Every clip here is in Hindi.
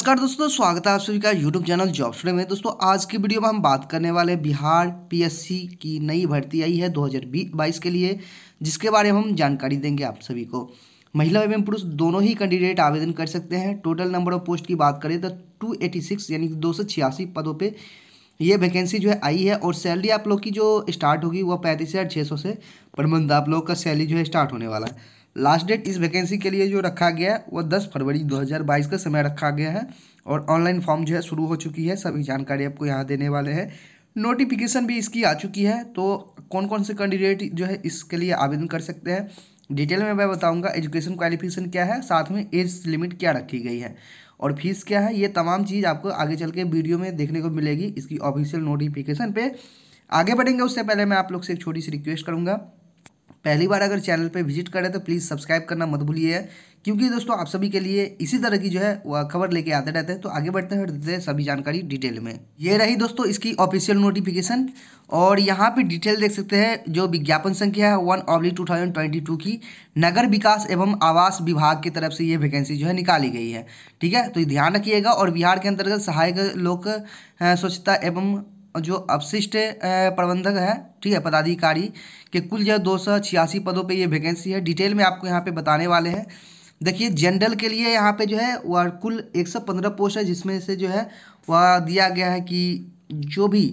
नमस्कार दोस्तों स्वागत है आप सभी का यूट्यूब चैनल जॉब स्टूडियो में दोस्तों आज की वीडियो में हम बात करने वाले बिहार पीएससी की नई भर्ती आई है 2022 के लिए जिसके बारे में हम जानकारी देंगे आप सभी को महिला एवं पुरुष दोनों ही कैंडिडेट आवेदन कर सकते हैं टोटल नंबर ऑफ पोस्ट की बात करें तो टू यानी दो पदों पर ये वैकेंसी जो है आई है और सैलरी आप लोग की जो स्टार्ट होगी वह पैंतीस से पर मंथ आप लोग का सैलरी जो है स्टार्ट होने वाला है लास्ट डेट इस वैकेंसी के लिए जो रखा गया है वह दस फरवरी 2022 का समय रखा गया है और ऑनलाइन फॉर्म जो है शुरू हो चुकी है सभी जानकारी आपको यहाँ देने वाले हैं नोटिफिकेशन भी इसकी आ चुकी है तो कौन कौन से कैंडिडेट जो है इसके लिए आवेदन कर सकते हैं डिटेल में मैं बताऊंगा एजुकेशन क्वालिफिकेशन क्या है साथ में एज लिमिट क्या रखी गई है और फीस क्या है ये तमाम चीज़ आपको आगे चल के वीडियो में देखने को मिलेगी इसकी ऑफिशियल नोटिफिकेशन पे आगे बढ़ेंगे उससे पहले मैं आप लोग से एक छोटी सी रिक्वेस्ट करूँगा पहली बार अगर चैनल पे विजिट करें तो प्लीज़ सब्सक्राइब करना मत भूलिए क्योंकि दोस्तों आप सभी के लिए इसी तरह की जो है खबर लेके आते रहते हैं तो आगे बढ़ते हैं देते हैं सभी जानकारी डिटेल में ये रही दोस्तों इसकी ऑफिशियल नोटिफिकेशन और यहाँ पे डिटेल देख सकते हैं जो विज्ञापन संख्या है one oblique two thousand twenty two की नगर विकास एवं आवास विभाग की तरफ से ये वैकेंसी जो है निकाली गई है ठीक है तो ध्यान रखिएगा और बिहार के अंतर्गत सहायक लोक स्वच्छता एवं जो अपशिष्ट प्रबंधक है ठीक है पदाधिकारी के कुल जो दो सौ छियासी पदों पे ये वैकेंसी है डिटेल में आपको यहाँ पे बताने वाले हैं देखिए जनरल के लिए यहाँ पे जो है वह कुल एक सौ पंद्रह पोस्ट है जिसमें से जो है वह दिया गया है कि जो भी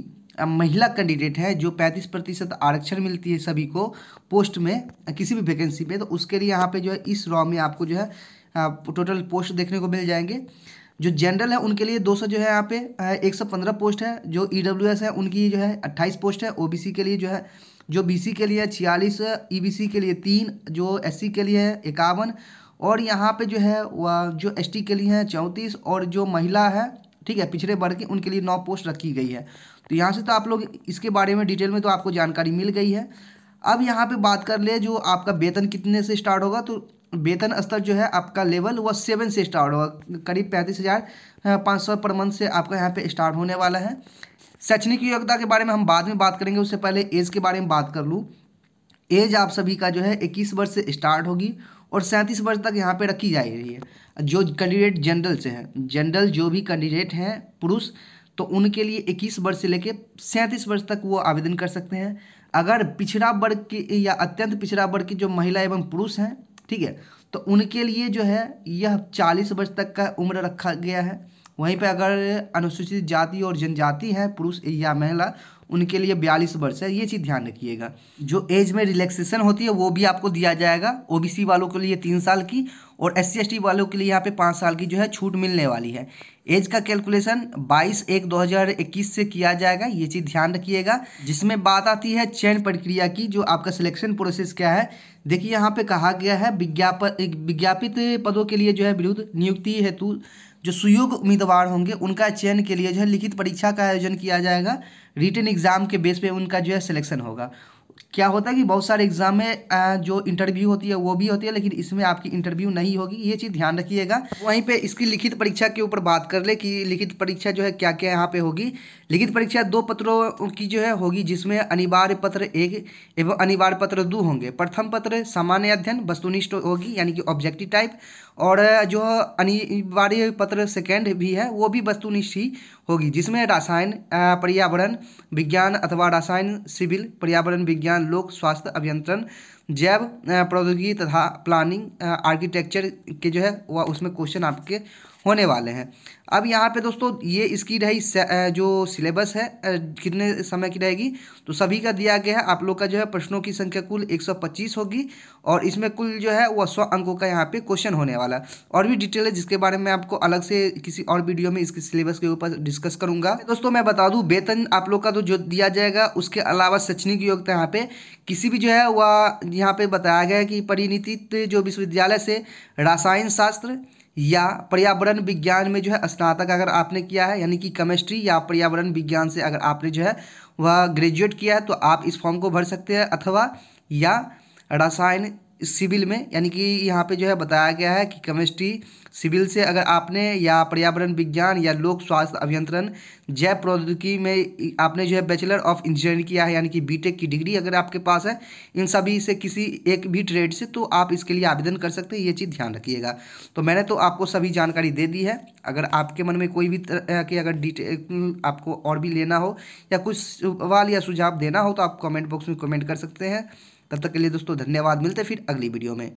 महिला कैंडिडेट है जो पैंतीस प्रतिशत आरक्षण मिलती है सभी को पोस्ट में किसी भी वैकेंसी में तो उसके लिए यहाँ पर जो है इस रॉ में आपको जो है टोटल पोस्ट देखने को मिल जाएंगे जो जनरल है उनके लिए 200 जो है यहाँ पे एक सौ पंद्रह पोस्ट है जो ई डब्ल्यू एस है उनकी जो है अट्ठाईस पोस्ट है ओ बी सी के लिए जो है जो बी सी के लिए छियालीस ई बी सी के लिए तीन जो एस सी के लिए है इक्यावन और यहाँ पे जो है वह जो एस टी के लिए है चौंतीस और जो महिला है ठीक है पिछड़े वर्ग के उनके लिए नौ पोस्ट रखी गई है तो यहाँ से तो आप लोग इसके बारे में डिटेल में तो आपको जानकारी मिल गई है अब यहाँ पे बात कर ले जो आपका वेतन कितने से स्टार्ट होगा तो वेतन स्तर जो है आपका लेवल वह सेवन से स्टार्ट होगा करीब पैंतीस हज़ार पाँच सौ पर मंथ से आपका यहाँ पे स्टार्ट होने वाला है शैक्षणिक योग्यता के बारे में हम बाद में बात करेंगे उससे पहले एज के बारे में बात कर लूँ एज आप सभी का जो है इक्कीस वर्ष से स्टार्ट होगी और सैंतीस वर्ष तक यहाँ पर रखी जा रही है जो कैंडिडेट जनरल से हैं जनरल जो भी कैंडिडेट हैं पुरुष तो उनके लिए इक्कीस वर्ष से लेकर सैंतीस वर्ष तक वो आवेदन कर सकते हैं अगर पिछड़ा वर्ग की या अत्यंत पिछड़ा वर्ग की जो महिला एवं पुरुष हैं ठीक है तो उनके लिए जो है यह चालीस वर्ष तक का उम्र रखा गया है वहीं पे अगर अनुसूचित जाति और जनजाति है पुरुष या महिला उनके लिए बयालीस वर्ष है ये चीज़ ध्यान रखिएगा जो एज में रिलैक्सेशन होती है वो भी आपको दिया जाएगा ओबीसी वालों के लिए तीन साल की और एस सी वालों के लिए यहाँ पे पाँच साल की जो है छूट मिलने वाली है एज का कैलकुलेशन 22 एक 2021 से किया जाएगा ये चीज़ ध्यान रखिएगा जिसमें बात आती है चयन प्रक्रिया की जो आपका सिलेक्शन प्रोसेस क्या है देखिए यहाँ पे कहा गया है विज्ञापन विज्ञापित पदों के लिए जो है विरुद्ध नियुक्ति हेतु जो सुयोग्य उम्मीदवार होंगे उनका चयन के लिए जो है लिखित परीक्षा का आयोजन किया जाएगा रिटर्न एग्जाम के बेस पे उनका जो है सिलेक्शन होगा क्या होता है कि बहुत सारे एग्जाम में जो इंटरव्यू होती है वो भी होती है लेकिन इसमें आपकी इंटरव्यू नहीं होगी ये चीज़ ध्यान रखिएगा वहीं पे इसकी लिखित परीक्षा के ऊपर बात कर ले कि लिखित परीक्षा जो है क्या क्या यहाँ पे होगी लिखित परीक्षा दो पत्रों की जो है होगी जिसमें अनिवार्य पत्र एक एवं अनिवार्य पत्र दो होंगे प्रथम पत्र सामान्य अध्ययन वस्तुनिष्ठ होगी यानी कि ऑब्जेक्टिव टाइप और जो अनिवार्य पत्र सेकेंड भी है वो भी वस्तुनिष्ठ ही होगी जिसमें रासायन पर्यावरण विज्ञान अथवा रासायन सिविल पर्यावरण विज्ञान लोक स्वास्थ्य अभियंत्रण जैव प्रौद्योगिकी तथा प्लानिंग आर्किटेक्चर के जो है वह उसमें क्वेश्चन आपके होने वाले हैं अब यहाँ पे दोस्तों ये इसकी रही जो सिलेबस है कितने समय की रहेगी तो सभी का दिया गया है आप लोग का जो है प्रश्नों की संख्या कुल 125 होगी और इसमें कुल जो है वह सौ अंकों का यहाँ पे क्वेश्चन होने वाला और भी डिटेल है जिसके बारे में आपको अलग से किसी और वीडियो में इसके सिलेबस के ऊपर डिस्कस करूँगा दोस्तों मैं बता दूँ वेतन आप लोग का तो जो दिया जाएगा उसके अलावा शैक्षणिक योग्यता यहाँ पे किसी भी जो है वह यहाँ पे बताया गया है कि परिणित जो विश्वविद्यालय से रासायन शास्त्र या पर्यावरण विज्ञान में जो है स्नातक अगर आपने किया है यानी कि केमिस्ट्री या पर्यावरण विज्ञान से अगर आपने जो है वह ग्रेजुएट किया है तो आप इस फॉर्म को भर सकते हैं अथवा या रसायन सिविल में यानी कि यहाँ पे जो है बताया गया है कि केमिस्ट्री सिविल से अगर आपने या पर्यावरण विज्ञान या लोक स्वास्थ्य अभियंत्रण जैव प्रौद्योगिकी में आपने जो है बैचलर ऑफ इंजीनियरिंग किया है यानी कि बीटेक की डिग्री अगर आपके पास है इन सभी से किसी एक भी ट्रेड से तो आप इसके लिए आवेदन कर सकते हैं ये चीज़ ध्यान रखिएगा तो मैंने तो आपको सभी जानकारी दे दी है अगर आपके मन में कोई भी तरह के अगर डिटेल आपको और भी लेना हो या कुछ सवाल या सुझाव देना हो तो आप कॉमेंट बॉक्स में कॉमेंट कर सकते हैं तब तक के लिए दोस्तों धन्यवाद मिलते फिर अगली वीडियो में